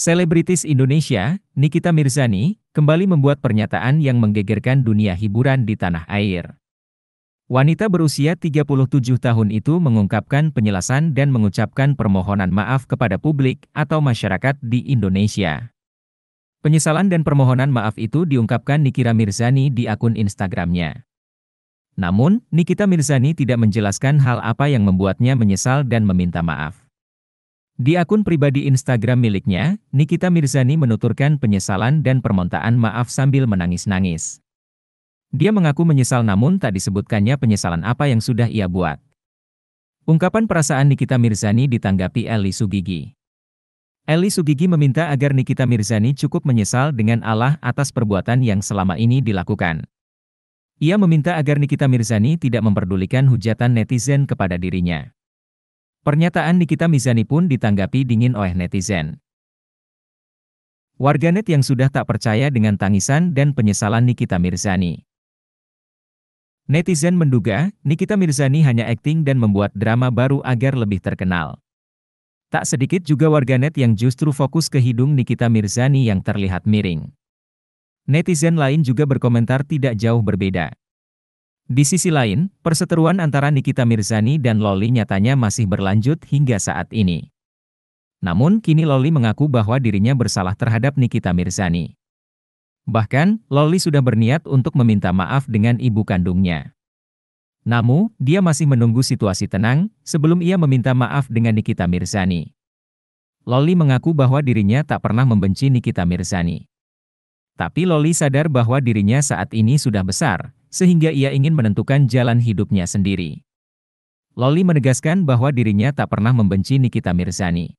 Selebritis Indonesia, Nikita Mirzani, kembali membuat pernyataan yang menggegerkan dunia hiburan di tanah air. Wanita berusia 37 tahun itu mengungkapkan penjelasan dan mengucapkan permohonan maaf kepada publik atau masyarakat di Indonesia. Penyesalan dan permohonan maaf itu diungkapkan Nikita Mirzani di akun Instagramnya. Namun, Nikita Mirzani tidak menjelaskan hal apa yang membuatnya menyesal dan meminta maaf. Di akun pribadi Instagram miliknya, Nikita Mirzani menuturkan penyesalan dan permontaan maaf sambil menangis-nangis. Dia mengaku menyesal namun tak disebutkannya penyesalan apa yang sudah ia buat. Ungkapan perasaan Nikita Mirzani ditanggapi Eli Sugigi. Eli Sugigi meminta agar Nikita Mirzani cukup menyesal dengan Allah atas perbuatan yang selama ini dilakukan. Ia meminta agar Nikita Mirzani tidak memperdulikan hujatan netizen kepada dirinya. Pernyataan Nikita Mizani pun ditanggapi dingin oleh netizen. Warganet yang sudah tak percaya dengan tangisan dan penyesalan Nikita Mirzani. Netizen menduga, Nikita Mirzani hanya akting dan membuat drama baru agar lebih terkenal. Tak sedikit juga warganet yang justru fokus ke hidung Nikita Mirzani yang terlihat miring. Netizen lain juga berkomentar tidak jauh berbeda. Di sisi lain, perseteruan antara Nikita Mirzani dan Loli nyatanya masih berlanjut hingga saat ini. Namun, kini Loli mengaku bahwa dirinya bersalah terhadap Nikita Mirzani. Bahkan, Loli sudah berniat untuk meminta maaf dengan ibu kandungnya. Namun, dia masih menunggu situasi tenang sebelum ia meminta maaf dengan Nikita Mirzani. Loli mengaku bahwa dirinya tak pernah membenci Nikita Mirzani. Tapi Loli sadar bahwa dirinya saat ini sudah besar sehingga ia ingin menentukan jalan hidupnya sendiri. Loli menegaskan bahwa dirinya tak pernah membenci Nikita Mirzani.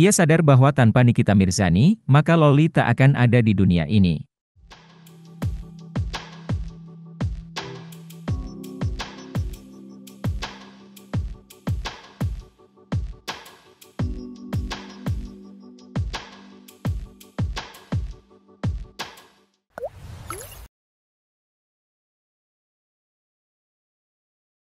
Ia sadar bahwa tanpa Nikita Mirzani, maka Loli tak akan ada di dunia ini.